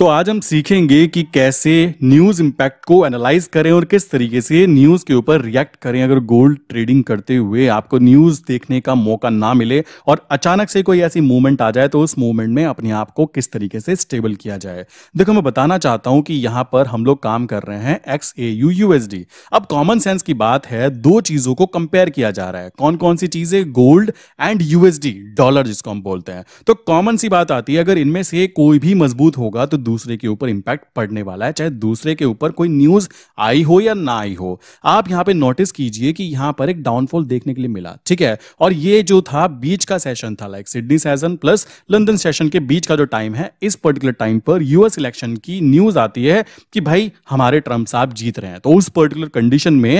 तो आज हम सीखेंगे कि कैसे न्यूज इंपैक्ट को एनालाइज करें और किस तरीके से न्यूज के ऊपर रिएक्ट करें अगर गोल्ड ट्रेडिंग करते हुए आपको न्यूज देखने का मौका ना मिले और अचानक से कोई ऐसी मूवमेंट आ जाए तो उस मूवमेंट में अपने आप को किस तरीके से स्टेबल किया जाए देखो मैं बताना चाहता हूं कि यहां पर हम लोग काम कर रहे हैं एक्स ए यू यूएसडी अब कॉमन सेंस की बात है दो चीजों को कंपेयर किया जा रहा है कौन कौन सी चीजें गोल्ड एंड यूएसडी डॉलर जिसको हम बोलते हैं तो कॉमन सी बात आती है अगर इनमें से कोई भी मजबूत होगा तो दूसरे के ऊपर इंपैक्ट पड़ने वाला है चाहे दूसरे के ऊपर कोई न्यूज आई हो या ना आई हो आप यहां पे नोटिस कीजिए कि यहां पर एक डाउनफॉल देखने के लिए मिला ठीक है और ये जो था बीच का सेशन था like Sydney session plus London session के बीच का जो टाइम है इस पर्टिकुलर टाइम पर यूएस इलेक्शन की न्यूज आती है कि भाई हमारे ट्रंप साहब जीत रहे हैं तो उस पर्टिकुलर कंडीशन में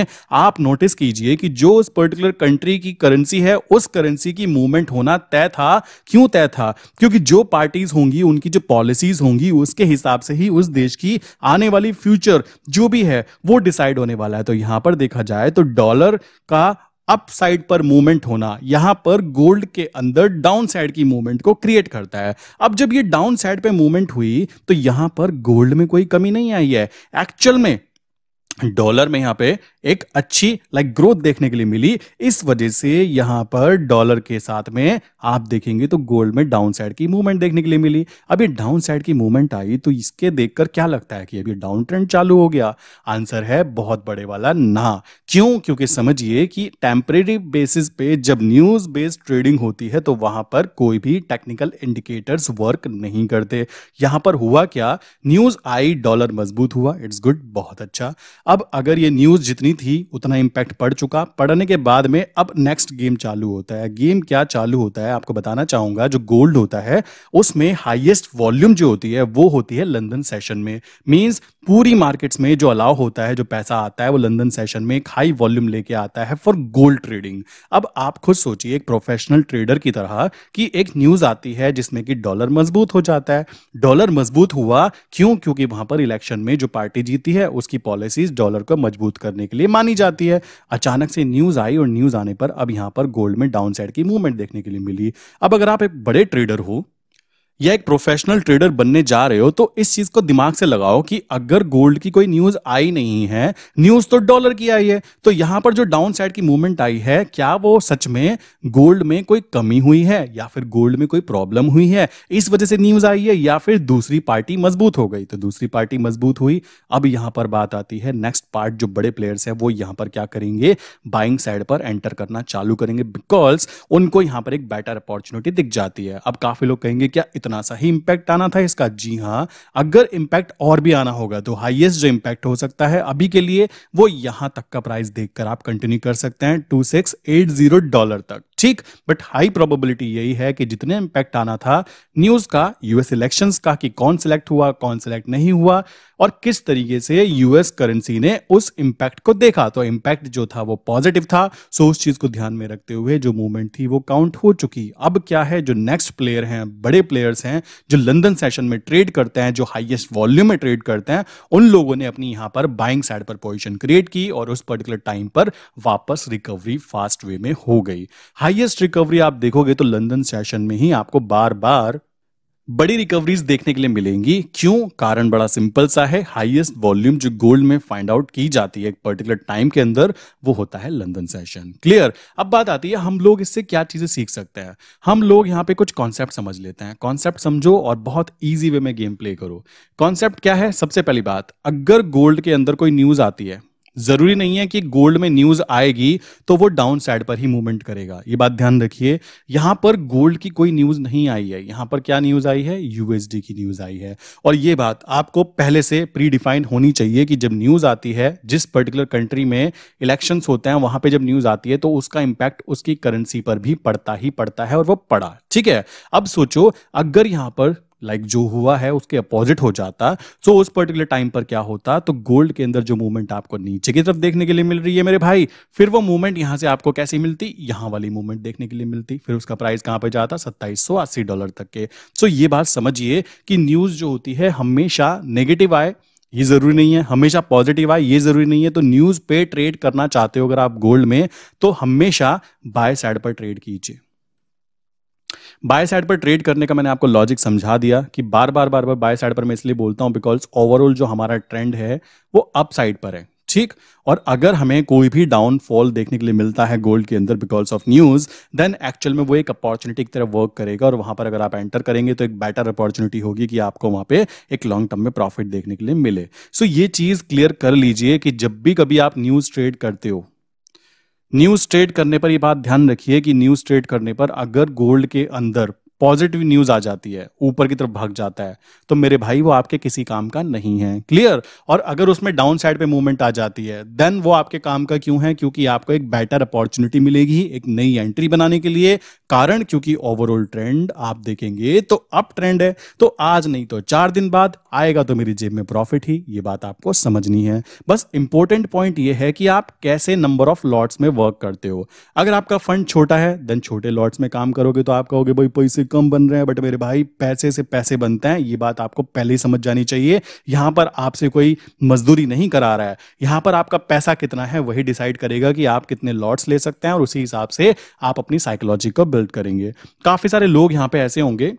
आप नोटिस कीजिए कि जो उस पर्टिकुलर कंट्री की करेंसी है उस करेंसी की मूवमेंट होना तय था क्यों तय था क्योंकि जो पार्टीज होंगी उनकी जो पॉलिसीज होंगी उसके उसके हिसाब से ही उस देश की आने वाली फ्यूचर जो भी है वो डिसाइड होने वाला है तो यहां पर देखा जाए तो डॉलर का अप साइड पर मूवमेंट होना यहां पर गोल्ड के अंदर डाउन साइड की मूवमेंट को क्रिएट करता है अब जब ये डाउन साइड पे मूवमेंट हुई तो यहां पर गोल्ड में कोई कमी नहीं आई है एक्चुअल में डॉलर में यहाँ पे एक अच्छी लाइक ग्रोथ देखने के लिए मिली इस वजह से यहाँ पर डॉलर के साथ में आप देखेंगे तो गोल्ड में डाउन साइड की मूवमेंट देखने के लिए मिली अब ये डाउन साइड की मूवमेंट आई तो इसके देखकर क्या लगता है कि अभी डाउन ट्रेंड चालू हो गया आंसर है बहुत बड़े वाला ना क्यों क्योंकि समझिए कि टेम्परेरी बेसिस पे जब न्यूज बेस्ड ट्रेडिंग होती है तो वहां पर कोई भी टेक्निकल इंडिकेटर्स वर्क नहीं करते यहां पर हुआ क्या न्यूज आई डॉलर मजबूत हुआ इट्स गुड बहुत अच्छा अब अगर ये न्यूज़ जितनी थी उतना इम्पैक्ट पड़ चुका पड़ने के बाद में अब नेक्स्ट गेम चालू होता है गेम क्या चालू होता है आपको बताना चाहूंगा जो गोल्ड होता है उसमें हाईएस्ट वॉल्यूम जो होती है वो होती है लंदन सेशन में मीन्स पूरी मार्केट्स में जो अलाव होता है जो पैसा आता है वो लंदन सेशन में एक हाई वॉल्यूम लेके आता है फॉर गोल्ड ट्रेडिंग अब आप खुद सोचिए एक प्रोफेशनल ट्रेडर की तरह कि एक न्यूज आती है जिसमें कि डॉलर मजबूत हो जाता है डॉलर मजबूत हुआ क्यों क्योंकि वहां पर इलेक्शन में जो पार्टी जीती है उसकी पॉलिसीज डॉलर को मजबूत करने के लिए मानी जाती है अचानक से न्यूज आई और न्यूज आने पर अब यहां पर गोल्ड में डाउन साइड की मूवमेंट देखने के लिए मिली अब अगर आप एक बड़े ट्रेडर हो या एक प्रोफेशनल ट्रेडर बनने जा रहे हो तो इस चीज को दिमाग से लगाओ कि अगर गोल्ड की कोई न्यूज आई नहीं है न्यूज तो डॉलर की आई है तो यहां पर जो डाउन साइड की मूवमेंट आई है क्या वो सच में गोल्ड में कोई कमी हुई है या फिर गोल्ड में कोई प्रॉब्लम हुई है इस वजह से न्यूज आई है या फिर दूसरी पार्टी मजबूत हो गई तो दूसरी पार्टी मजबूत हुई अब यहां पर बात आती है नेक्स्ट पार्ट जो बड़े प्लेयर्स है वो यहां पर क्या करेंगे बाइंग साइड पर एंटर करना चालू करेंगे बिकॉज उनको यहां पर एक बेटर अपॉर्चुनिटी दिख जाती है अब काफी लोग कहेंगे क्या इतना इतना सा ही इम्पैक्ट आना था इसका जी हाँ अगर इम्पैक्ट और भी आना होगा तो हाईएस्ट जो इम्पैक्ट हो सकता है अभी के लिए वो यहां तक का प्राइस देखकर आप कंटिन्यू कर सकते हैं two six eight zero dollar तक ठीक बट हाई प्रोबेबिलिटी यही है कि जितने इम्पैक्ट आना था न्यूज का यूएस इलेक्शन का कि कौन सिलेक्ट हुआ कौन सिलेक्ट नहीं हुआ और किस तरीके से यूएस करेंसी ने उस इम्पैक्ट को देखा तो इम्पैक्ट जो था वो पॉजिटिव था सो उस चीज को ध्यान में रखते हुए जो मूवमेंट थी वो काउंट हो चुकी अब क्या है जो नेक्स्ट प्लेयर हैं बड़े प्लेयर्स ट्रेडर्स हैं जो लंदन सेशन में ट्रेड करते हैं जो हाईएस्ट वॉल्यूम में ट्रेड करते हैं उन लोगों ने अपनी यहां पर बाइंग साइड पर पोजिशन क्रिएट की और उस पर्टिकुलर टाइम पर वापस रिकवरी फास्ट वे में हो गई हाइएस्ट रिकवरी आप देखोगे तो लंदन सेशन में ही आपको बार बार बड़ी रिकवरीज देखने के लिए मिलेंगी क्यों कारण बड़ा सिंपल सा है हाईएस्ट वॉल्यूम जो गोल्ड में फाइंड आउट की जाती है एक पर्टिकुलर टाइम के अंदर वो होता है लंदन सेशन क्लियर अब बात आती है हम लोग इससे क्या चीजें सीख सकते हैं हम लोग यहाँ पे कुछ कॉन्सेप्ट समझ लेते हैं कॉन्सेप्ट समझो और बहुत ईजी वे में गेम प्ले करो कॉन्सेप्ट क्या है सबसे पहली बात अगर गोल्ड के अंदर कोई न्यूज आती है जरूरी नहीं है कि गोल्ड में न्यूज आएगी तो वो डाउन साइड पर ही मूवमेंट करेगा ये बात ध्यान रखिए यहां पर गोल्ड की कोई न्यूज नहीं आई है यहां पर क्या न्यूज आई है यूएसडी की न्यूज आई है और ये बात आपको पहले से प्री डिफाइंड होनी चाहिए कि जब न्यूज आती है जिस पर्टिकुलर कंट्री में इलेक्शन होते हैं वहां पर जब न्यूज आती है तो उसका इंपैक्ट उसकी करेंसी पर भी पड़ता ही पड़ता है और वो पड़ा ठीक है अब सोचो अगर यहां पर लाइक जो हुआ है उसके अपोजिट हो जाता सो उस पर्टिकुलर टाइम पर क्या होता तो गोल्ड के अंदर जो मूवमेंट आपको नीचे की तरफ देखने के लिए मिल रही है मेरे भाई फिर वो मूवमेंट यहां से आपको कैसी मिलती यहां वाली मूवमेंट देखने के लिए मिलती फिर उसका प्राइस कहां पर जाता सत्ताईस डॉलर तक के सो ये बात समझिए कि न्यूज जो होती है हमेशा नेगेटिव आए ये जरूरी नहीं है हमेशा पॉजिटिव आए ये जरूरी नहीं है तो न्यूज पे ट्रेड करना चाहते हो अगर आप गोल्ड में तो हमेशा बाय साइड पर ट्रेड कीजिए बाय साइड पर ट्रेड करने का मैंने आपको लॉजिक समझा दिया कि बार बार बार बार बाय साइड पर मैं इसलिए बोलता हूं बिकॉज ओवरऑल जो हमारा ट्रेंड है वो अप साइड पर है ठीक और अगर हमें कोई भी डाउनफॉल देखने के लिए मिलता है गोल्ड के अंदर because of news then actual में वो एक अपॉर्चुनिटी की तरह वर्क करेगा और वहां पर अगर आप एंटर करेंगे तो एक बेटर अपॉर्चुनिटी होगी कि आपको वहां पे एक लॉन्ग टर्म में प्रॉफिट देखने के लिए मिले सो so, ये चीज क्लियर कर लीजिए कि जब भी कभी आप न्यूज ट्रेड करते हो न्यूज ट्रेड करने पर ये बात ध्यान रखिए कि न्यूज ट्रेड करने पर अगर गोल्ड के अंदर पॉजिटिव न्यूज आ जाती है ऊपर की तरफ भाग जाता है तो मेरे भाई वो आपके किसी काम का नहीं है क्लियर और अगर उसमें डाउन साइड पे मूवमेंट आ जाती है देन वो आपके काम का क्यों है क्योंकि आपको एक बेटर अपॉर्चुनिटी मिलेगी एक नई एंट्री बनाने के लिए कारण क्योंकि ओवरऑल ट्रेंड आप देखेंगे तो अप ट्रेंड है तो आज नहीं तो चार दिन बाद आएगा तो मेरी जेब में प्रॉफिट ही ये बात आपको समझनी है बस इंपॉर्टेंट पॉइंट ये है कि आप कैसे नंबर ऑफ लॉट्स में वर्क करते हो अगर आपका फंड छोटा है देन छोटे लॉट्स में काम करोगे तो आप कहोगे भाई पैसे कम बन रहे हैं बट मेरे भाई पैसे से पैसे बनते हैं ये बात आपको पहले ही समझ जानी चाहिए यहाँ पर आपसे कोई मजदूरी नहीं करा रहा है यहाँ पर आपका पैसा कितना है वही डिसाइड करेगा कि आप कितने लॉट्स ले सकते हैं और उसी हिसाब से आप अपनी साइकोलॉजी को बिल्ड करेंगे काफी सारे लोग यहाँ पर ऐसे होंगे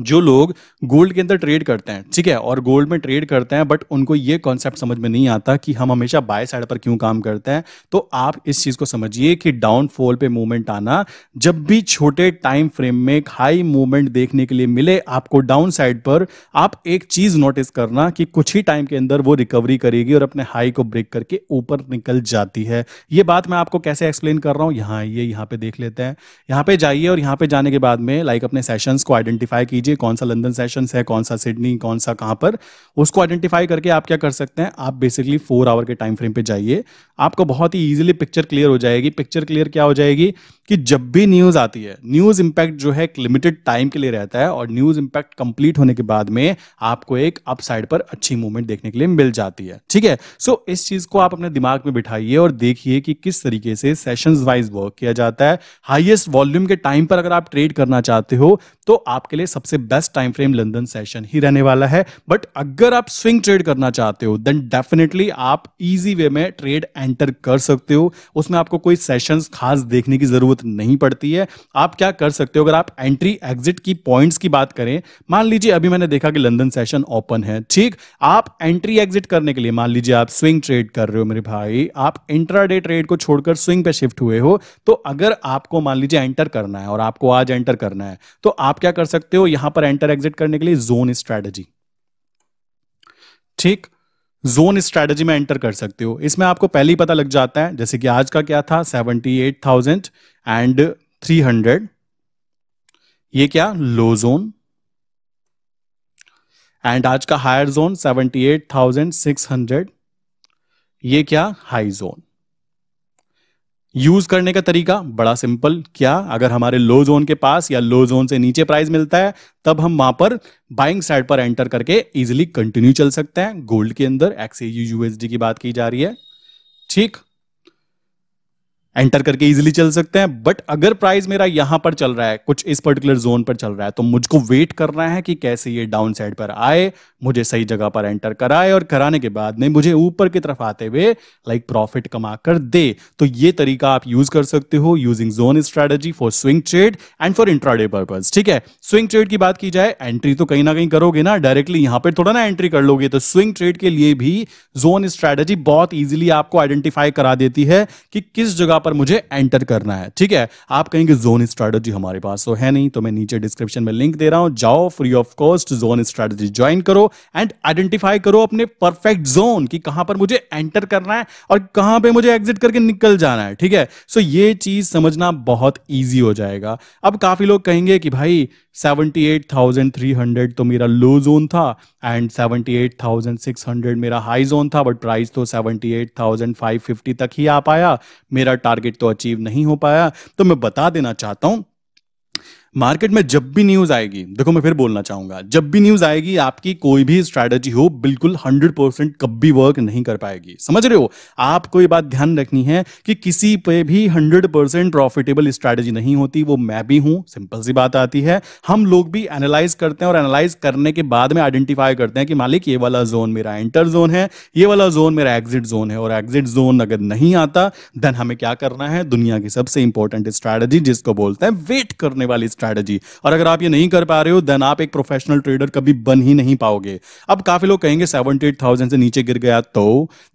जो लोग गोल्ड के अंदर ट्रेड करते हैं ठीक है और गोल्ड में ट्रेड करते हैं बट उनको ये कॉन्सेप्ट समझ में नहीं आता कि हम हमेशा बाय साइड पर क्यों काम करते हैं तो आप इस चीज को समझिए कि डाउनफॉल पे मूवमेंट आना जब भी छोटे टाइम फ्रेम में हाई मूवमेंट देखने के लिए मिले आपको डाउन साइड पर आप एक चीज नोटिस करना कि कुछ ही टाइम के अंदर वो रिकवरी करेगी और अपने हाई को ब्रेक करके ऊपर निकल जाती है ये बात मैं आपको कैसे एक्सप्लेन कर रहा हूँ यहाँ ये यहाँ पे देख लेते हैं यहाँ पे जाइए और यहाँ पे जाने के बाद में लाइक अपने सेशन को आइडेंटिफाई कीजिए कीजिए कौन सा लंदन सेशन है कौन सा सिडनी कौन सा कहां पर उसको आइडेंटिफाई करके आप क्या कर सकते हैं आप बेसिकली फोर आवर के टाइम फ्रेम पे जाइए आपको बहुत ही ईजिली पिक्चर क्लियर हो जाएगी पिक्चर क्लियर क्या हो जाएगी कि जब भी न्यूज़ आती है न्यूज़ इंपैक्ट जो है एक लिमिटेड टाइम के लिए रहता है और न्यूज़ इंपैक्ट कंप्लीट होने के बाद में आपको एक अप पर अच्छी मूवमेंट देखने के लिए मिल जाती है ठीक है सो इस चीज़ को आप अपने दिमाग में बिठाइए और देखिए कि किस तरीके से सेशन वाइज वर्क किया जाता है हाइएस्ट वॉल्यूम के टाइम पर अगर आप ट्रेड करना चाहते हो तो आपके लिए सबसे सबसे best time frame London session ही रहने वाला है बट अगर आप स्विंग ट्रेड करना चाहते हो देन डेफिनेटली आप इजी वे में ट्रेड एंटर कर सकते हो उसमें आपको कोई सेशंस खास देखने की जरूरत नहीं पड़ती है आप क्या कर सकते हो अगर आप एंट्री एग्जिट की पॉइंट्स की बात करें मान लीजिए अभी मैंने देखा कि लंदन सेशन ओपन है ठीक आप एंट्री एग्जिट करने के लिए मान लीजिए आप स्विंग ट्रेड कर रहे हो मेरे भाई आप इंट्राडे ट्रेड को छोड़कर स्विंग पे शिफ्ट हुए हो तो अगर आपको मान लीजिए एंटर करना है और आपको आज एंटर करना है तो आप क्या कर सकते हो यहां पर एंटर एग्जिट करने के लिए जोन स्ट्रेटजी ठीक जोन स्ट्रेटजी में एंटर कर सकते हो इसमें आपको पहले ही पता लग जाता है जैसे कि आज का क्या था seventy eight thousand and three hundred ये क्या लो जोन एंड आज का higher zone seventy eight thousand six hundred ये क्या हाई जोन यूज करने का तरीका बड़ा सिंपल क्या अगर हमारे लो जोन के पास या लो जोन से नीचे प्राइस मिलता है तब हम वहां पर बाइंग साइड पर एंटर करके इजिली कंटिन्यू चल सकते हैं गोल्ड के अंदर एक्सएजी यूएसडी की बात की जा रही है ठीक एंटर करके इजिली चल सकते हैं बट अगर प्राइस मेरा यहां पर चल रहा है कुछ इस पर्टिकुलर जोन पर चल रहा है तो मुझको वेट करना है कि कैसे ये डाउन साइड पर आए मुझे सही जगह पर एंटर कराए और कराने के बाद में मुझे ऊपर की तरफ आते हुए लाइक प्रॉफिट कमा कर दे तो ये तरीका आप यूज कर सकते हो using zone strategy for swing trade and for intraday purpose ठीक है स्विंग ट्रेड की बात की जाए एंट्री तो कहीं ना कहीं करोगे ना डायरेक्टली यहां पर थोड़ा ना एंट्री कर लोगे तो स्विंग ट्रेड के लिए भी जोन स्ट्रेटेजी बहुत ईजिली आपको आइडेंटिफाई करा देती है कि किस जगह यहाँ पर मुझे एंटर करना है ठीक है आप कहेंगे जोन स्ट्रैटेजी हमारे पास तो है नहीं तो मैं नीचे डिस्क्रिप्शन में लिंक दे रहा हूं जाओ free of cost zone strategy join करो एंड आइडेंटिफाई करो अपने परफेक्ट जोन कि कहां पर मुझे एंटर करना है और कहां पे मुझे एग्जिट करके निकल जाना है ठीक है सो ये चीज समझना बहुत ईजी हो जाएगा अब काफी लोग कहेंगे कि भाई 78,300 तो मेरा लो जोन था एंड 78,600 मेरा हाई जोन था बट प्राइस तो 78,550 तक ही आ पाया मेरा टारगेट तो अचीव नहीं हो पाया तो मैं बता देना चाहता हूं मार्केट में जब भी न्यूज आएगी देखो मैं फिर बोलना चाहूंगा जब भी न्यूज आएगी आपकी कोई भी स्ट्रैटेजी हो बिल्कुल हंड्रेड परसेंट कभी वर्क नहीं कर पाएगी समझ रहे हो आपको ये बात ध्यान रखनी है कि किसी पे भी हंड्रेड परसेंट प्रॉफिटेबल स्ट्रैटेजी नहीं होती वो मैं भी हूं सिंपल सी बात आती है हम लोग भी एनालाइज करते हैं और एनालाइज करने के बाद में आइडेंटिफाई करते हैं कि मालिक ये वाला जोन मेरा एंटर जोन है ये वाला जोन मेरा एग्जिट जोन है और एग्जिट जोन अगर नहीं आता देन हमें क्या करना है दुनिया की सबसे इंपॉर्टेंट स्ट्रैटेजी जिसको बोलते हैं वेट करने वाली स्ट्रैटेजी और अगर आप ये नहीं कर पा रहे हो देन आप एक प्रोफेशनल ट्रेडर कभी बन ही नहीं पाओगे अब काफी लोग कहेंगे सेवेंटी से नीचे गिर गया तो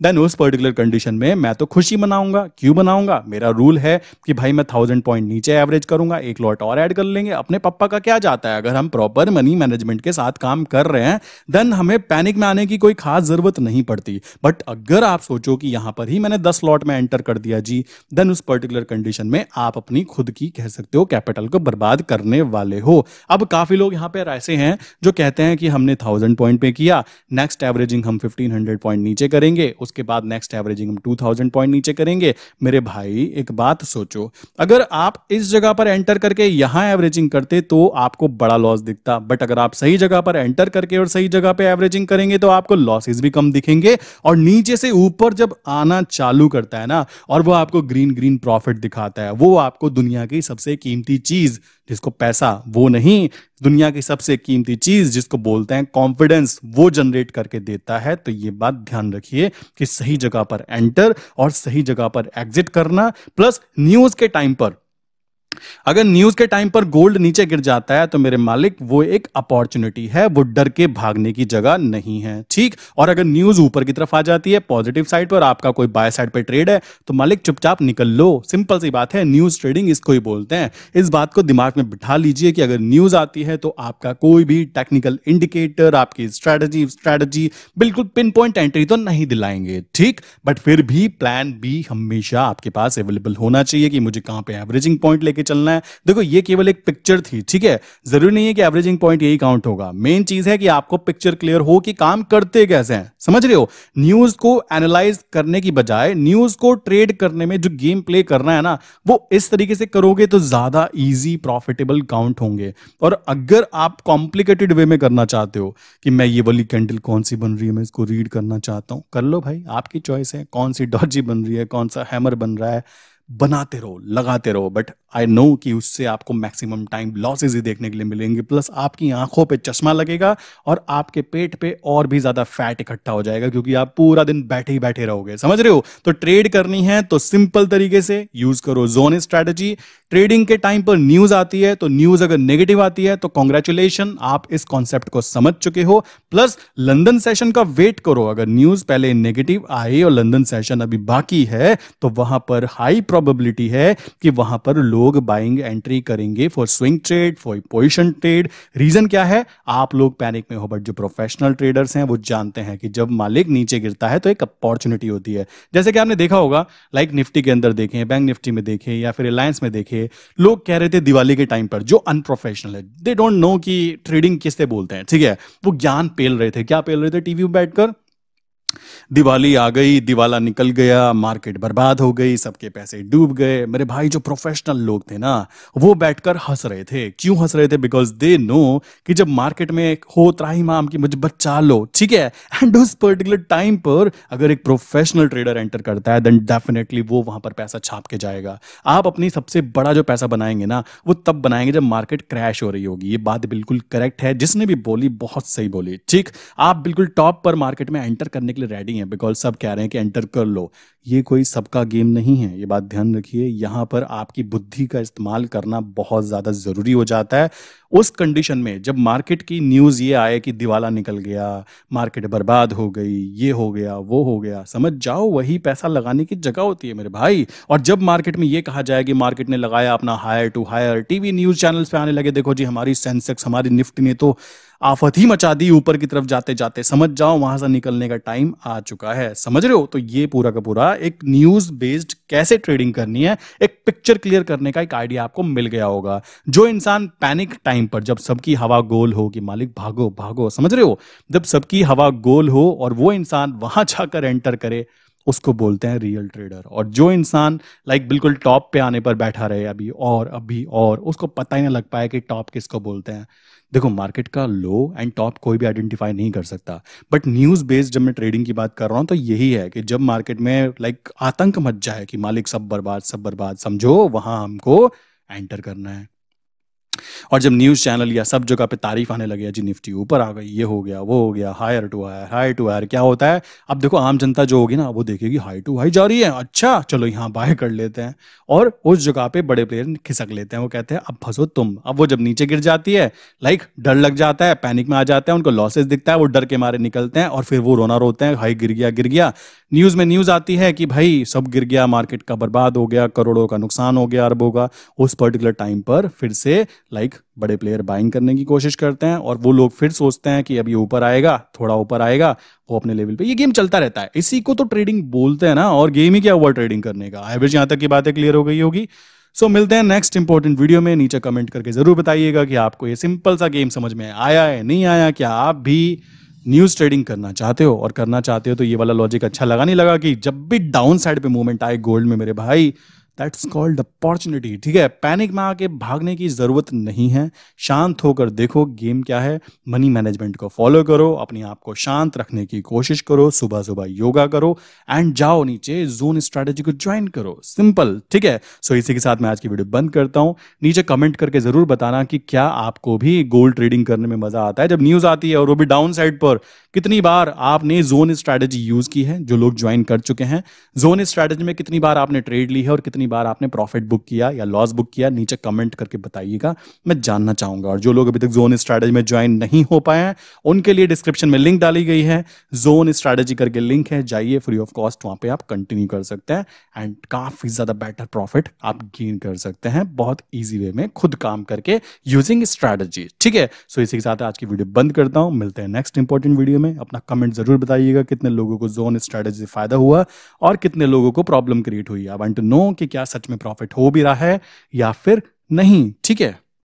देन उस पर्टिकुलर कंडीशन में मैं तो खुशी मनाऊंगा क्यों बनाऊंगा मेरा रूल है कि भाई मैं थाउजेंड पॉइंट नीचे एवरेज करूंगा एक लॉट और ऐड कर लेंगे अपने पप्पा का क्या जाता है अगर हम प्रॉपर मनी मैनेजमेंट के साथ काम कर रहे हैं देन हमें पैनिक में आने की कोई खास जरूरत नहीं पड़ती बट अगर आप सोचो कि यहां पर ही मैंने दस लॉट में एंटर कर दिया जी देन उस पर्टिकुलर कंडीशन में आप अपनी खुद की कह सकते हो कैपिटल को बर्बाद कर करने वाले हो अब काफी लोग यहाँ पर ऐसे हैं जो कहते हैं कि हमने थाउजेंड पॉइंट पे किया नेक्स्ट एवरेजिंग हम फिफ्टीन हंड्रेड पॉइंट नीचे करेंगे उसके बाद नेक्स्ट एवरेजिंग हम टू थाउजेंड पॉइंट नीचे करेंगे मेरे भाई एक बात सोचो अगर आप इस जगह पर एंटर करके यहाँ एवरेजिंग करते तो आपको बड़ा लॉस दिखता बट अगर आप सही जगह पर एंटर करके और सही जगह पर एवरेजिंग करेंगे तो आपको लॉसेज भी कम दिखेंगे और नीचे से ऊपर जब आना चालू करता है ना और वो आपको ग्रीन ग्रीन प्रॉफिट दिखाता है वो आपको दुनिया की सबसे कीमती चीज जिसको पैसा वो नहीं दुनिया की सबसे कीमती चीज जिसको बोलते हैं कॉन्फिडेंस वो जनरेट करके देता है तो ये बात ध्यान रखिए कि सही जगह पर एंटर और सही जगह पर एग्जिट करना प्लस न्यूज के टाइम पर अगर न्यूज के टाइम पर गोल्ड नीचे गिर जाता है तो मेरे मालिक वो एक अपॉर्चुनिटी है वो डर के भागने की जगह नहीं है ठीक और अगर न्यूज ऊपर की तरफ आ जाती है पॉजिटिव साइड पर आपका कोई बाय साइड पर ट्रेड है तो मालिक चुपचाप निकल लो सिंपल सी बात है न्यूज ट्रेडिंग इसको ही बोलते हैं इस बात को दिमाग में बिठा लीजिए कि अगर न्यूज आती है तो आपका कोई भी टेक्निकल इंडिकेटर आपकी स्ट्रैटेजी स्ट्रैटेजी बिल्कुल पिन पॉइंट एंट्री तो नहीं दिलाएंगे ठीक बट फिर भी प्लान बी हमेशा आपके पास अवेलेबल होना चाहिए कि मुझे कहां पे एवरेजिंग पॉइंट लेके चलना है देखो ये केवल एक पिक्चर थी ठीक है जरूरी नहीं है कि एवरेजिंग पॉइंट यही काउंट होगा मेन चीज है कि आपको पिक्चर क्लियर हो कि काम करते कैसे हैं समझ रहे हो न्यूज को एनालाइज करने की बजाय न्यूज को ट्रेड करने में जो गेम प्ले करना है ना वो इस तरीके से करोगे तो ज्यादा ईजी प्रॉफिटेबल काउंट होंगे और अगर आप कॉम्प्लिकेटेड वे में करना चाहते हो कि मैं ये वाली कैंडल कौन सी बन रही है मैं इसको रीड करना चाहता हूँ कर लो भाई आपकी चॉइस है कौन सी डॉजी बन रही है कौन सा हैमर बन रहा है बनाते रहो लगाते रहो बट आई नो कि उससे आपको मैक्सिमम टाइम लॉसेज ही देखने के लिए मिलेंगे प्लस आपकी आंखों पे चश्मा लगेगा और आपके पेट पे और भी ज्यादा फैट इकट्ठा हो जाएगा क्योंकि आप पूरा दिन बैठे ही बैठे रहोगे समझ रहे हो तो ट्रेड करनी है तो सिंपल तरीके से यूज करो जोन स्ट्रेटेजी ट्रेडिंग के टाइम पर न्यूज आती है तो न्यूज अगर नेगेटिव आती है तो कॉन्ग्रेचुलेशन आप इस कॉन्सेप्ट को समझ चुके हो प्लस लंदन सेशन का वेट करो अगर न्यूज पहले नेगेटिव आई और लंदन सेशन अभी बाकी है तो वहां पर हाई प्रोबेबिलिटी है कि वहां पर लोग बाइंग एंट्री करेंगे for swing trade for position trade reason क्या है आप लोग पैनिक में हो बट जो प्रोफेशनल ट्रेडर्स हैं वो जानते हैं कि जब मालिक नीचे गिरता है तो एक अपॉर्चुनिटी होती है जैसे कि आपने देखा होगा लाइक निफ्टी के अंदर देखे बैंक निफ्टी में देखे या फिर रिलायंस में देखे लोग कह रहे थे दिवाली के टाइम पर जो अनप्रोफेशनल है दे डोंट नो कि ट्रेडिंग किससे बोलते हैं ठीक है वो ज्ञान पेल रहे थे क्या पेल रहे थे टीवी पर बैठकर दिवाली आ गई दिवाला निकल गया मार्केट बर्बाद हो गई सबके पैसे डूब गए मेरे भाई जो प्रोफेशनल लोग थे ना वो बैठकर हंस रहे थे क्यों हंस रहे थे बिकॉज दे नो कि जब मार्केट में हो त्राही माम की मुझे बचा लो ठीक है एंड उस पर्टिकुलर टाइम पर अगर एक प्रोफेशनल ट्रेडर एंटर करता है देन डेफिनेटली वो वहां पर पैसा छाप के जाएगा आप अपनी सबसे बड़ा जो पैसा बनाएंगे ना वो तब बनाएंगे जब मार्केट क्रैश हो रही होगी ये बात बिल्कुल करेक्ट है जिसने भी बोली बहुत सही बोली ठीक आप बिल्कुल टॉप पर मार्केट में एंटर करने के लिए रेडी हैं बिकॉज सब कह रहे हैं कि एंटर कर लो ये कोई सबका गेम नहीं है ये बात ध्यान रखिए यहाँ पर आपकी बुद्धि का इस्तेमाल करना बहुत ज़्यादा ज़रूरी हो जाता है उस कंडीशन में जब मार्केट की न्यूज़ ये आए कि दिवाला निकल गया मार्केट बर्बाद हो गई ये हो गया वो हो गया समझ जाओ वही पैसा लगाने की जगह होती है मेरे भाई और जब मार्केट में ये कहा जाए कि मार्केट ने लगाया अपना higher to higher TV news channels पे आने लगे देखो जी हमारी सेंसेक्स हमारी निफ्टी ने तो आफत ही मचा दी ऊपर की तरफ जाते जाते समझ जाओ वहां से निकलने का टाइम आ चुका है समझ रहे हो तो ये पूरा का पूरा एक न्यूज बेस्ड कैसे ट्रेडिंग करनी है एक पिक्चर क्लियर करने का एक आइडिया आपको मिल गया होगा जो इंसान पैनिक टाइम पर जब सबकी हवा गोल हो कि मालिक भागो भागो समझ रहे हो जब सबकी हवा गोल हो और वो इंसान वहां जाकर एंटर करे उसको बोलते हैं रियल ट्रेडर और जो इंसान लाइक बिल्कुल टॉप पे आने पर बैठा रहे अभी और अभी और उसको पता ही ना लग पाया कि टॉप किसको बोलते हैं देखो मार्केट का लो एंड टॉप कोई भी आइडेंटिफाई नहीं कर सकता बट न्यूज़ बेस्ड जब मैं ट्रेडिंग की बात कर रहा हूँ तो यही है कि जब मार्केट में लाइक आतंक मच जाए कि मालिक सब बर्बाद सब बर्बाद समझो वहाँ हमको एंटर करना है और जब न्यूज़ चैनल या सब जगह पे तारीफ आने लगे जी निफ्टी ऊपर आ गई ये हो गया वो हो गया higher to higher high to higher क्या होता है अब देखो आम जनता जो होगी ना वो देखेगी हाई टू हाई जा रही है अच्छा चलो यहाँ बाय कर लेते हैं और उस जगह पे बड़े प्लेयर खिसक लेते हैं वो कहते हैं अब फंसो तुम अब वो जब नीचे गिर जाती है लाइक डर लग जाता है पैनिक में आ जाता है उनको लॉसेज दिखता है वो डर के मारे निकलते हैं और फिर वो रोना रोते हैं हाई गिर गया गिर गया न्यूज़ में न्यूज़ आती है कि भाई सब गिर गया मार्केट का बर्बाद हो गया करोड़ों का नुकसान हो गया अरबों का उस पर्टिकुलर टाइम पर फिर से लाइक like, बड़े प्लेयर बाइंग करने की कोशिश करते हैं और वो लोग फिर सोचते हैं कि अब ये ऊपर आएगा थोड़ा ऊपर आएगा वो अपने लेवल पे ये गेम चलता रहता है इसी को तो ट्रेडिंग बोलते हैं ना और गेम ही क्या हुआ ट्रेडिंग करने का एवरेज यहाँ तक की बातें क्लियर हो गई होगी सो so, मिलते हैं नेक्स्ट इंपॉर्टेंट वीडियो में नीचे कमेंट करके जरूर बताइएगा कि आपको ये सिंपल सा गेम समझ में आया है नहीं आया क्या आप भी न्यूज ट्रेडिंग करना चाहते हो और करना चाहते हो तो ये वाला लॉजिक अच्छा लगा नहीं लगा कि जब भी डाउन साइड पर मूवमेंट आए गोल्ड में मेरे भाई दैट्स कॉल्ड अपॉर्चुनिटी ठीक है पैनिक में आके भागने की ज़रूरत नहीं है शांत होकर देखो गेम क्या है मनी मैनेजमेंट को फॉलो करो अपने आप को शांत रखने की कोशिश करो सुबह सुबह योगा करो एंड जाओ नीचे जोन स्ट्रैटेजी को ज्वाइन करो सिंपल ठीक है सो so, इसी के साथ मैं आज की वीडियो बंद करता हूँ नीचे कमेंट करके ज़रूर बताना कि क्या आपको भी गोल्ड ट्रेडिंग करने में मज़ा आता है जब न्यूज़ आती है और वो भी डाउन साइड पर कितनी बार आपने जोन स्ट्रैटेजी यूज की है जो लोग ज्वाइन कर चुके हैं जोन स्ट्रैटेजी में कितनी बार आपने ट्रेड ली है और कितनी बार आपने प्रॉफिट बुक किया या लॉस बुक किया नीचे कमेंट करके बताइएगा मैं जानना चाहूंगा और जो लोग अभी तक जोन स्ट्रैटेजी में ज्वाइन नहीं हो पाए हैं उनके लिए डिस्क्रिप्शन में लिंक डाली गई है जोन स्ट्रैटेजी करके लिंक है जाइए फ्री ऑफ कॉस्ट वहां पर आप कंटिन्यू कर सकते हैं एंड काफी ज्यादा बेटर प्रॉफिट आप गेन कर सकते हैं बहुत ईजी वे में खुद काम करके यूजिंग स्ट्रैटेजी ठीक है सो इसी के साथ आज की वीडियो बंद करता हूं मिलते हैं नेक्स्ट इंपॉर्टेंट वीडियो में में अपना कमेंट जरूर बताइएगा कितने लोगों को जोन स्ट्रेटेजी से फायदा हुआ और कितने लोगों को प्रॉब्लम क्रिएट हुई आई वांट टू नो कि क्या सच में प्रॉफिट हो भी रहा है या फिर नहीं ठीक है